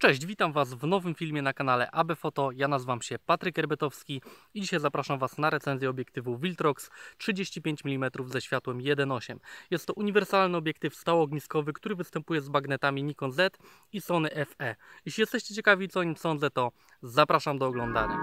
Cześć, witam Was w nowym filmie na kanale AB Foto. Ja nazywam się Patryk Erbetowski i dzisiaj zapraszam Was na recenzję obiektywu Viltrox 35 mm ze światłem 1.8. Jest to uniwersalny obiektyw stałoogniskowy, który występuje z magnetami Nikon Z i Sony FE. Jeśli jesteście ciekawi co o nim sądzę, to zapraszam do oglądania.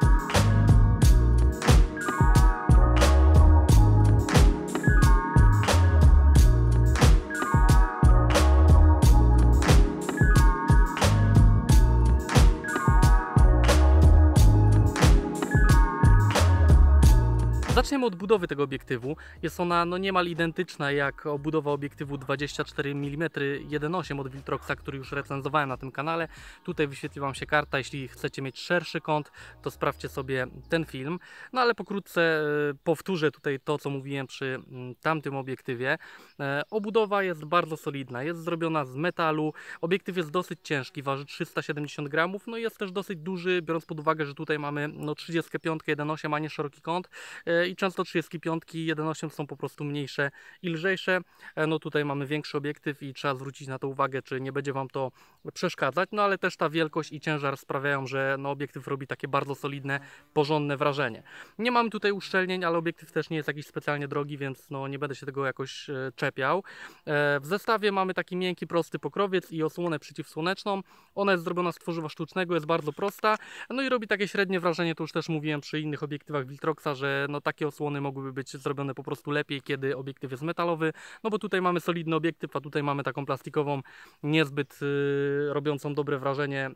Zaczniemy od budowy tego obiektywu. Jest ona no niemal identyczna jak obudowa obiektywu 24 mm 1.8 od Viltroxa, który już recenzowałem na tym kanale. Tutaj wyświetli Wam się karta. Jeśli chcecie mieć szerszy kąt, to sprawdźcie sobie ten film. No ale pokrótce e, powtórzę tutaj to, co mówiłem przy mm, tamtym obiektywie. E, obudowa jest bardzo solidna. Jest zrobiona z metalu. Obiektyw jest dosyć ciężki, waży 370 gramów. No i jest też dosyć duży, biorąc pod uwagę, że tutaj mamy no, 35 1.8, a nie szeroki kąt. E, I często 35 i 1.8 są po prostu mniejsze i lżejsze. E, no tutaj mamy większy obiektyw i trzeba zwrócić na to uwagę, czy nie będzie Wam to przeszkadzać, no ale też ta wielkość i ciężar sprawiają, że no, obiektyw robi takie bardzo solidne, porządne wrażenie. Nie mamy tutaj uszczelnień, ale obiektyw też nie jest jakiś specjalnie drogi, więc no, nie będę się tego jakoś e, czepiał. E, w zestawie mamy taki miękki, prosty pokrowiec i osłonę przeciwsłoneczną. Ona jest zrobiona z tworzywa sztucznego, jest bardzo prosta, no i robi takie średnie wrażenie, to już też mówiłem przy innych obiektywach Wiltroxa, że no takie osłony mogłyby być zrobione po prostu lepiej, kiedy obiektyw jest metalowy, no bo tutaj mamy solidny obiektyw, a tutaj mamy taką plastikową, niezbyt y, robiącą dobre wrażenie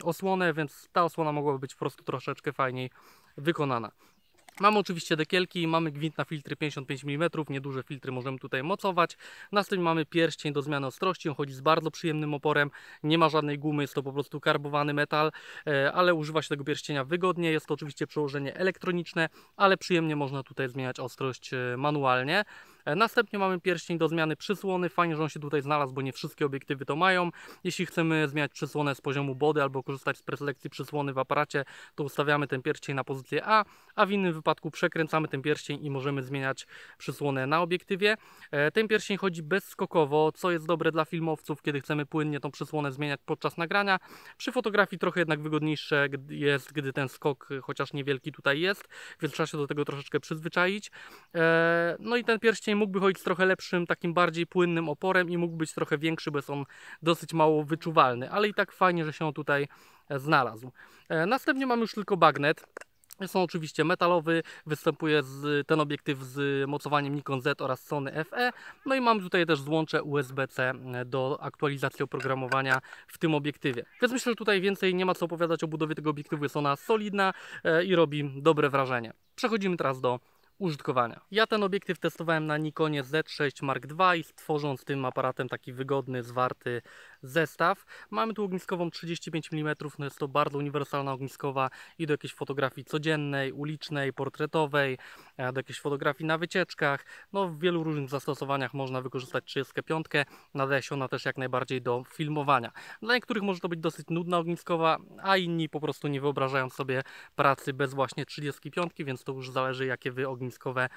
y, osłonę, więc ta osłona mogłaby być po prostu troszeczkę fajniej wykonana. Mamy oczywiście dekielki, mamy gwint na filtry 55 mm, nieduże filtry możemy tutaj mocować. Następnie mamy pierścień do zmiany ostrości, on chodzi z bardzo przyjemnym oporem, nie ma żadnej gumy, jest to po prostu karbowany metal, e, ale używa się tego pierścienia wygodnie, jest to oczywiście przełożenie elektroniczne, ale przyjemnie można tutaj zmieniać ostrość e, manualnie. E, następnie mamy pierścień do zmiany przysłony. Fajnie, że on się tutaj znalazł, bo nie wszystkie obiektywy to mają. Jeśli chcemy zmieniać przysłonę z poziomu body albo korzystać z preselekcji przysłony w aparacie, to ustawiamy ten pierścień na pozycję A, a w innym wypadku przekręcamy ten pierścień i możemy zmieniać przysłonę na obiektywie. E, ten pierścień chodzi bezskokowo, co jest dobre dla filmowców, kiedy chcemy płynnie tą przysłonę zmieniać podczas nagrania. Przy fotografii trochę jednak wygodniejsze jest, gdy ten skok, chociaż niewielki tutaj jest, więc trzeba się do tego troszeczkę przyzwyczaić. E, no i ten pierścień mógłby chodzić z trochę lepszym, takim bardziej płynnym oporem i mógł być trochę większy, bo jest on dosyć mało wyczuwalny, ale i tak fajnie, że się on tutaj e, znalazł. E, następnie mam już tylko bagnet. Jest on oczywiście metalowy, występuje z, ten obiektyw z mocowaniem Nikon Z oraz Sony FE. No i mam tutaj też złącze USB-C e, do aktualizacji oprogramowania w tym obiektywie. Więc myślę, że tutaj więcej nie ma co opowiadać o budowie tego obiektywu. Jest ona solidna i robi dobre wrażenie. Przechodzimy teraz do użytkowania. Ja ten obiektyw testowałem na Nikonie Z6 Mark II i tworząc tym aparatem taki wygodny, zwarty zestaw. Mamy tu ogniskową 35 mm, no jest to bardzo uniwersalna ogniskowa i do jakiejś fotografii codziennej, ulicznej, portretowej, e, do jakiejś fotografii na wycieczkach. No w wielu różnych zastosowaniach można wykorzystać 35. Nadaje się ona też jak najbardziej do filmowania. Dla niektórych może to być dosyć nudna ogniskowa, a inni po prostu nie wyobrażają sobie pracy bez właśnie 35, więc to już zależy jakie wy ogniskowe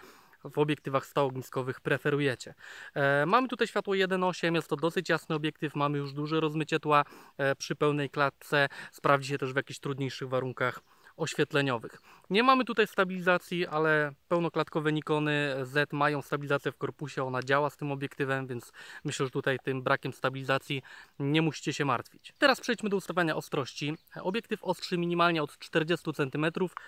w obiektywach staogniskowych preferujecie. E, mamy tutaj światło 1.8, jest to dosyć jasny obiektyw, mamy już duże rozmycie tła e, przy pełnej klatce, sprawdzi się też w jakichś trudniejszych warunkach oświetleniowych. Nie mamy tutaj stabilizacji, ale pełnoklatkowe Nikony Z mają stabilizację w korpusie, ona działa z tym obiektywem, więc myślę, że tutaj tym brakiem stabilizacji nie musicie się martwić. Teraz przejdźmy do ustawiania ostrości. Obiektyw ostrzy minimalnie od 40 cm,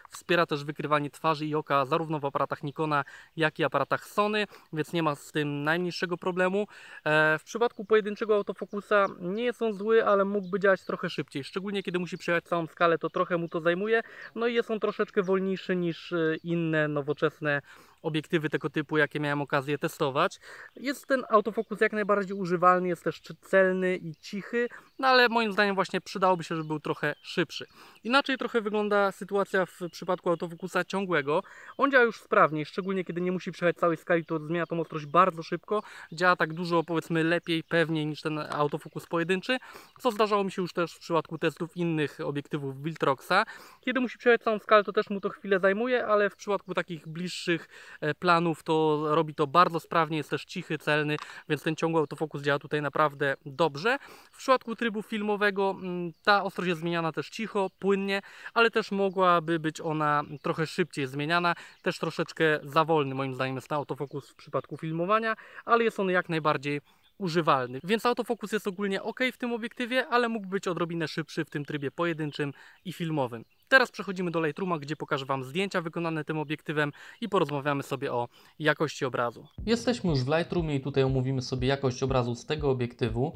wspiera też wykrywanie twarzy i oka zarówno w aparatach Nikona, jak i aparatach Sony, więc nie ma z tym najmniejszego problemu. E, w przypadku pojedynczego autofokusa nie jest on zły, ale mógłby działać trochę szybciej, szczególnie kiedy musi przejechać całą skalę, to trochę mu to zajmuje, no i jest on troszeczkę wolniejszy wolniejszy niż e, inne nowoczesne obiektywy tego typu, jakie miałem okazję testować. Jest ten autofokus jak najbardziej używalny, jest też celny i cichy, no ale moim zdaniem właśnie przydałoby się, żeby był trochę szybszy. Inaczej trochę wygląda sytuacja w przypadku autofokusa ciągłego. On działa już sprawniej, szczególnie kiedy nie musi przejechać całej skali, to zmienia tą ostrość bardzo szybko. Działa tak dużo, powiedzmy, lepiej, pewniej niż ten autofokus pojedynczy, co zdarzało mi się już też w przypadku testów innych obiektywów Wiltroxa. Kiedy musi przejechać całą skalę, to też mu to chwilę zajmuje, ale w przypadku takich bliższych E, planów, to robi to bardzo sprawnie, jest też cichy, celny, więc ten ciągły autofokus działa tutaj naprawdę dobrze. W przypadku trybu filmowego mm, ta ostrość jest zmieniana też cicho, płynnie, ale też mogłaby być ona trochę szybciej zmieniana, też troszeczkę za wolny moim zdaniem jest na autofokus w przypadku filmowania, ale jest on jak najbardziej używalny. Więc autofokus jest ogólnie ok w tym obiektywie, ale mógł być odrobinę szybszy w tym trybie pojedynczym i filmowym. Teraz przechodzimy do Lightrooma, gdzie pokażę Wam zdjęcia wykonane tym obiektywem i porozmawiamy sobie o jakości obrazu. Jesteśmy już w Lightroomie i tutaj omówimy sobie jakość obrazu z tego obiektywu.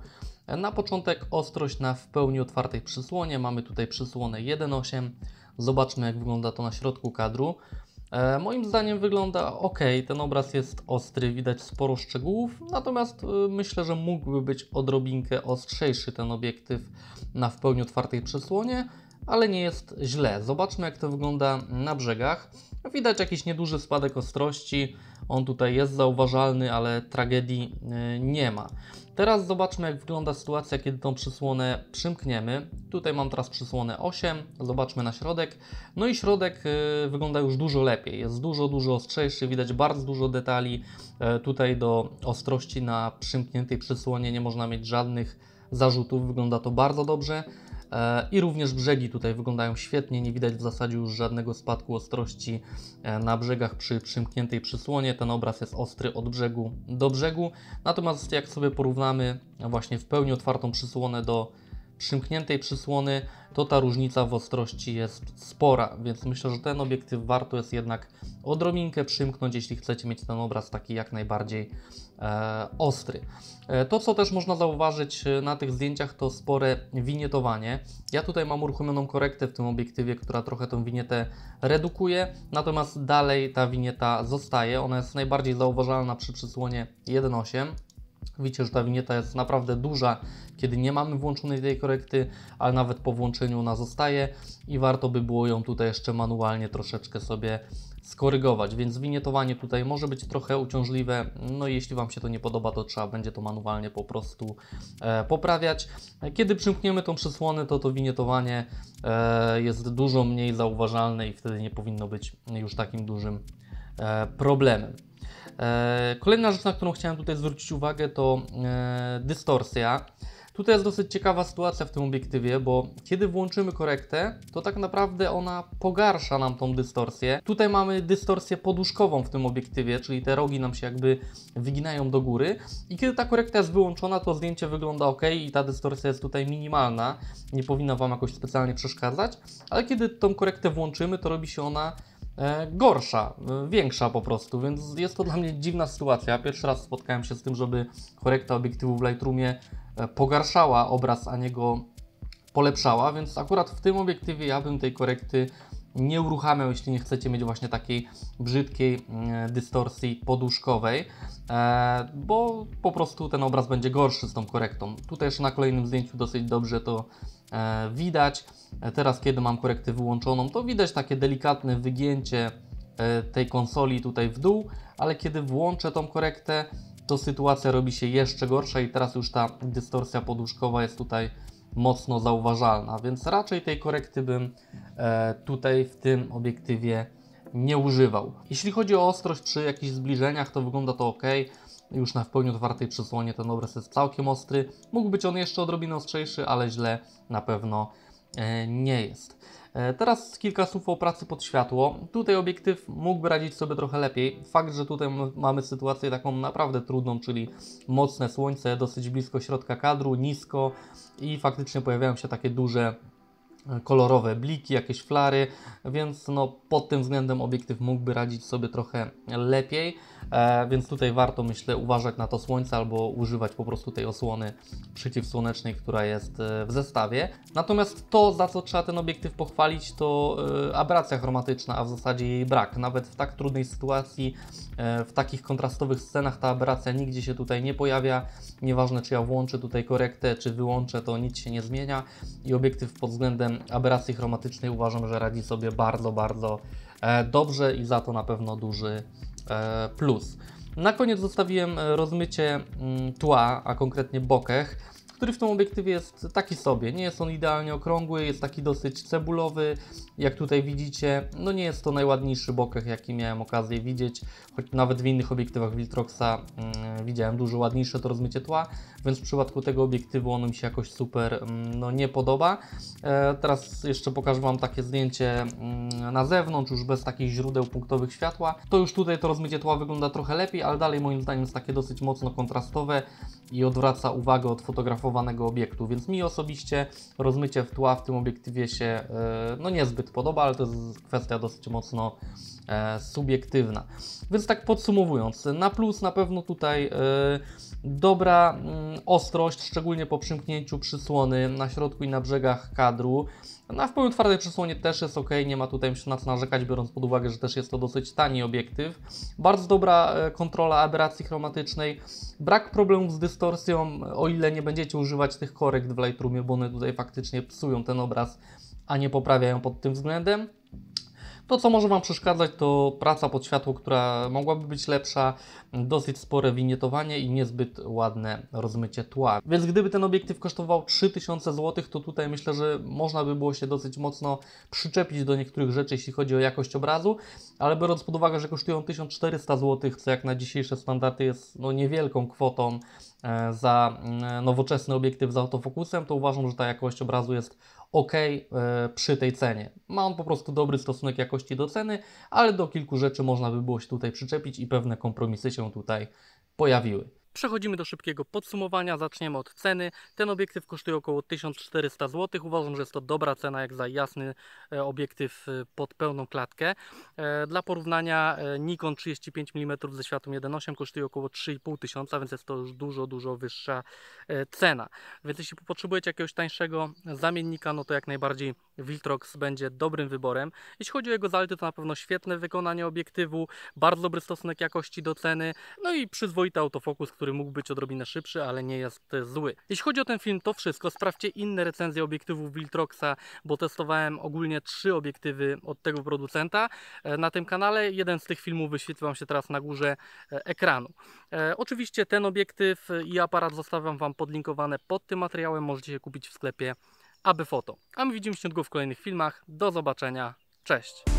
Na początek ostrość na w pełni otwartej przysłonie. Mamy tutaj przysłonę 1.8. Zobaczmy jak wygląda to na środku kadru. E, moim zdaniem wygląda ok, ten obraz jest ostry, widać sporo szczegółów, natomiast e, myślę, że mógłby być odrobinkę ostrzejszy ten obiektyw na w pełni otwartej przysłonie ale nie jest źle. Zobaczmy jak to wygląda na brzegach. Widać jakiś nieduży spadek ostrości, on tutaj jest zauważalny, ale tragedii y, nie ma. Teraz zobaczmy jak wygląda sytuacja, kiedy tą przysłonę przymkniemy. Tutaj mam teraz przysłonę 8, zobaczmy na środek. No i środek y, wygląda już dużo lepiej, jest dużo, dużo ostrzejszy, widać bardzo dużo detali. Y, tutaj do ostrości na przymkniętej przysłonie nie można mieć żadnych zarzutów, wygląda to bardzo dobrze. E, I również brzegi tutaj wyglądają świetnie, nie widać w zasadzie już żadnego spadku ostrości e, na brzegach przy przymkniętej przysłonie. Ten obraz jest ostry od brzegu do brzegu. Natomiast jak sobie porównamy właśnie w pełni otwartą przysłonę do przymkniętej przysłony, to ta różnica w ostrości jest spora, więc myślę, że ten obiektyw warto jest jednak odrobinkę przymknąć, jeśli chcecie mieć ten obraz taki jak najbardziej e, ostry. E, to, co też można zauważyć e, na tych zdjęciach, to spore winietowanie. Ja tutaj mam uruchomioną korektę w tym obiektywie, która trochę tą winietę redukuje, natomiast dalej ta winieta zostaje. Ona jest najbardziej zauważalna przy przysłonie 1.8. Widzicie, że ta winieta jest naprawdę duża, kiedy nie mamy włączonej tej korekty, ale nawet po włączeniu ona zostaje i warto by było ją tutaj jeszcze manualnie troszeczkę sobie skorygować, więc winietowanie tutaj może być trochę uciążliwe, no i jeśli Wam się to nie podoba, to trzeba będzie to manualnie po prostu e, poprawiać. Kiedy przymkniemy tą przysłonę, to to winietowanie e, jest dużo mniej zauważalne i wtedy nie powinno być już takim dużym e, problemem. E, kolejna rzecz, na którą chciałem tutaj zwrócić uwagę, to e, dystorsja. Tutaj jest dosyć ciekawa sytuacja w tym obiektywie, bo kiedy włączymy korektę, to tak naprawdę ona pogarsza nam tą dystorsję. Tutaj mamy dystorsję poduszkową w tym obiektywie, czyli te rogi nam się jakby wyginają do góry. I kiedy ta korekta jest wyłączona, to zdjęcie wygląda ok i ta dystorsja jest tutaj minimalna. Nie powinna Wam jakoś specjalnie przeszkadzać, ale kiedy tą korektę włączymy, to robi się ona E, gorsza, e, większa po prostu, więc jest to dla mnie dziwna sytuacja. Pierwszy raz spotkałem się z tym, żeby korekta obiektywu w Lightroomie e, pogarszała obraz, a nie go polepszała, więc akurat w tym obiektywie ja bym tej korekty nie uruchamiał, jeśli nie chcecie mieć właśnie takiej brzydkiej mm, dystorsji poduszkowej, e, bo po prostu ten obraz będzie gorszy z tą korektą. Tutaj jeszcze na kolejnym zdjęciu dosyć dobrze to e, widać. E, teraz, kiedy mam korektę wyłączoną, to widać takie delikatne wygięcie tej konsoli tutaj w dół, ale kiedy włączę tą korektę, to sytuacja robi się jeszcze gorsza i teraz już ta dystorsja poduszkowa jest tutaj mocno zauważalna, więc raczej tej korekty bym e, tutaj w tym obiektywie nie używał. Jeśli chodzi o ostrość przy jakichś zbliżeniach, to wygląda to ok. Już na w pełni otwartej przysłonie ten obraz jest całkiem ostry. Mógł być on jeszcze odrobinę ostrzejszy, ale źle na pewno e, nie jest. E, teraz kilka słów o pracy pod światło. Tutaj obiektyw mógłby radzić sobie trochę lepiej. Fakt, że tutaj mamy sytuację taką naprawdę trudną, czyli mocne słońce, dosyć blisko środka kadru, nisko i faktycznie pojawiają się takie duże kolorowe bliki, jakieś flary, więc no, pod tym względem obiektyw mógłby radzić sobie trochę lepiej, e, więc tutaj warto myślę uważać na to słońce albo używać po prostu tej osłony przeciwsłonecznej, która jest e, w zestawie. Natomiast to, za co trzeba ten obiektyw pochwalić, to e, aberracja chromatyczna, a w zasadzie jej brak. Nawet w tak trudnej sytuacji, e, w takich kontrastowych scenach ta aberracja nigdzie się tutaj nie pojawia. Nieważne czy ja włączę tutaj korektę, czy wyłączę, to nic się nie zmienia i obiektyw pod względem aberracji chromatycznej uważam, że radzi sobie bardzo, bardzo e, dobrze i za to na pewno duży e, plus. Na koniec zostawiłem e, rozmycie mm, tła, a konkretnie bokeh który w tym obiektywie jest taki sobie. Nie jest on idealnie okrągły, jest taki dosyć cebulowy, jak tutaj widzicie. No nie jest to najładniejszy bokeh, jaki miałem okazję widzieć, choć nawet w innych obiektywach Viltroxa yy, mm, widziałem dużo ładniejsze to rozmycie tła, więc w przypadku tego obiektywu ono mi się jakoś super yy, no, nie podoba. E, teraz jeszcze pokażę Wam takie zdjęcie yy, na zewnątrz, już bez takich źródeł punktowych światła. To już tutaj to rozmycie tła wygląda trochę lepiej, ale dalej moim zdaniem jest takie dosyć mocno kontrastowe i odwraca uwagę od fotografowania obiektu, więc mi osobiście rozmycie w tła w tym obiektywie się e, no niezbyt podoba, ale to jest kwestia dosyć mocno e, subiektywna. Więc tak podsumowując, na plus na pewno tutaj e, dobra mm, ostrość, szczególnie po przymknięciu przysłony na środku i na brzegach kadru. Na no, wpływu twardej przysłonie też jest ok, nie ma tutaj na co narzekać, biorąc pod uwagę, że też jest to dosyć tani obiektyw. Bardzo dobra e, kontrola aberracji chromatycznej, brak problemów z dystorsją, o ile nie będziecie używać tych korekt w Lightroomie, bo one tutaj faktycznie psują ten obraz, a nie poprawiają pod tym względem. To, co może Wam przeszkadzać, to praca pod światło, która mogłaby być lepsza, dosyć spore winietowanie i niezbyt ładne rozmycie tła. Więc gdyby ten obiektyw kosztował 3000 zł, to tutaj myślę, że można by było się dosyć mocno przyczepić do niektórych rzeczy, jeśli chodzi o jakość obrazu, ale biorąc pod uwagę, że kosztują 1400 zł, co jak na dzisiejsze standardy jest no, niewielką kwotą, E, za mm, e, nowoczesny obiektyw z autofokusem, to uważam, że ta jakość obrazu jest ok e, przy tej cenie. Ma on po prostu dobry stosunek jakości do ceny, ale do kilku rzeczy można by było się tutaj przyczepić i pewne kompromisy się tutaj pojawiły. Przechodzimy do szybkiego podsumowania, zaczniemy od ceny. Ten obiektyw kosztuje około 1400 zł. Uważam, że jest to dobra cena jak za jasny e, obiektyw e, pod pełną klatkę. E, dla porównania Nikon 35 mm ze światłem 1.8 kosztuje około 3500, więc jest to już dużo, dużo wyższa cena. Więc jeśli potrzebujecie jakiegoś tańszego zamiennika, no to jak najbardziej Viltrox będzie dobrym wyborem. Jeśli chodzi o jego zalety, to na pewno świetne wykonanie obiektywu, bardzo dobry stosunek jakości do ceny, no i przyzwoity autofokus, który który mógł być odrobinę szybszy, ale nie jest zły. Jeśli chodzi o ten film, to wszystko. Sprawdźcie inne recenzje obiektywów Wiltroxa, bo testowałem ogólnie trzy obiektywy od tego producenta e, na tym kanale. Jeden z tych filmów wyświetla się teraz na górze e, ekranu. E, oczywiście ten obiektyw i aparat zostawiam Wam podlinkowane pod tym materiałem. Możecie je kupić w sklepie aby foto. A my widzimy się w kolejnych filmach. Do zobaczenia. Cześć!